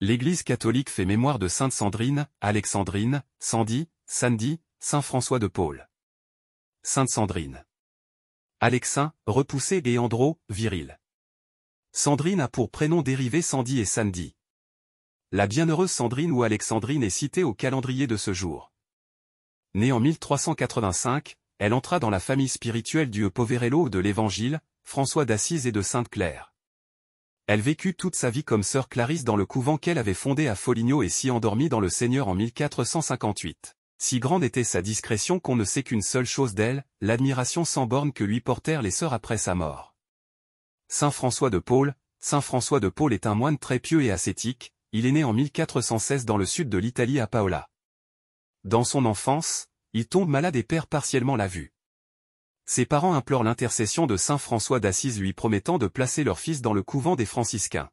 L'Église catholique fait mémoire de Sainte Sandrine, Alexandrine, Sandy, Sandy, Saint François de Paul. Sainte Sandrine. Alexin, repoussé et Andro, viril. Sandrine a pour prénom dérivé Sandy et Sandy. La bienheureuse Sandrine ou Alexandrine est citée au calendrier de ce jour. Née en 1385, elle entra dans la famille spirituelle du Poverello de l'Évangile, François d'Assise et de Sainte-Claire. Elle vécut toute sa vie comme sœur Clarisse dans le couvent qu'elle avait fondé à Foligno et s'y endormit dans le Seigneur en 1458. Si grande était sa discrétion qu'on ne sait qu'une seule chose d'elle, l'admiration sans borne que lui portèrent les sœurs après sa mort. Saint François de Paul Saint François de Paul est un moine très pieux et ascétique, il est né en 1416 dans le sud de l'Italie à Paola. Dans son enfance, il tombe malade et perd partiellement la vue. Ses parents implorent l'intercession de saint François d'Assise lui promettant de placer leur fils dans le couvent des franciscains.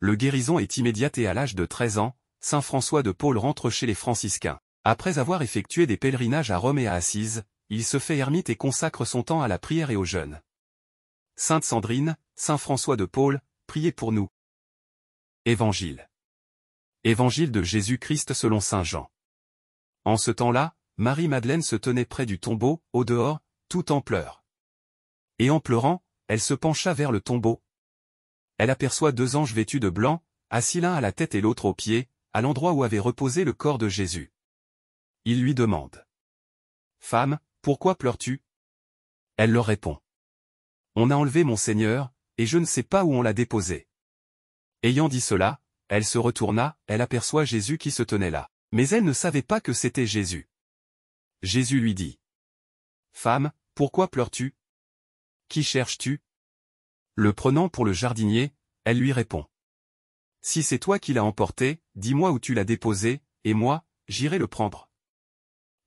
Le guérison est immédiate et à l'âge de 13 ans, saint François de Paul rentre chez les franciscains. Après avoir effectué des pèlerinages à Rome et à Assise, il se fait ermite et consacre son temps à la prière et aux jeûne. Sainte Sandrine, saint François de Paul, priez pour nous. Évangile. Évangile de Jésus-Christ selon saint Jean. En ce temps-là, Marie-Madeleine se tenait près du tombeau, au dehors, tout en pleurs. Et en pleurant, elle se pencha vers le tombeau. Elle aperçoit deux anges vêtus de blanc, assis l'un à la tête et l'autre aux pieds, à l'endroit où avait reposé le corps de Jésus. Il lui demande. « Femme, pourquoi pleures-tu Elle leur répond. On a enlevé mon Seigneur, et je ne sais pas où on l'a déposé. Ayant dit cela, elle se retourna, elle aperçoit Jésus qui se tenait là. Mais elle ne savait pas que c'était Jésus. Jésus lui dit. Femme, pourquoi pleures-tu Qui cherches-tu Le prenant pour le jardinier, elle lui répond. Si c'est toi qui l'as emporté, dis-moi où tu l'as déposé, et moi, j'irai le prendre.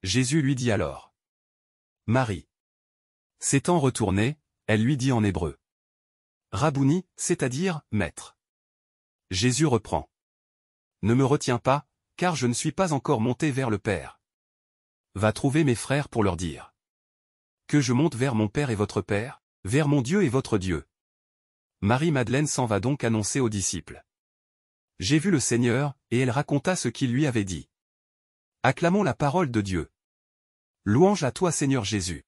Jésus lui dit alors. Marie. S'étant retournée, elle lui dit en hébreu. Rabouni, c'est-à-dire, maître. Jésus reprend. Ne me retiens pas, car je ne suis pas encore monté vers le Père. Va trouver mes frères pour leur dire que je monte vers mon Père et votre Père, vers mon Dieu et votre Dieu. Marie-Madeleine s'en va donc annoncer aux disciples. J'ai vu le Seigneur, et elle raconta ce qu'il lui avait dit. Acclamons la parole de Dieu. Louange à toi Seigneur Jésus.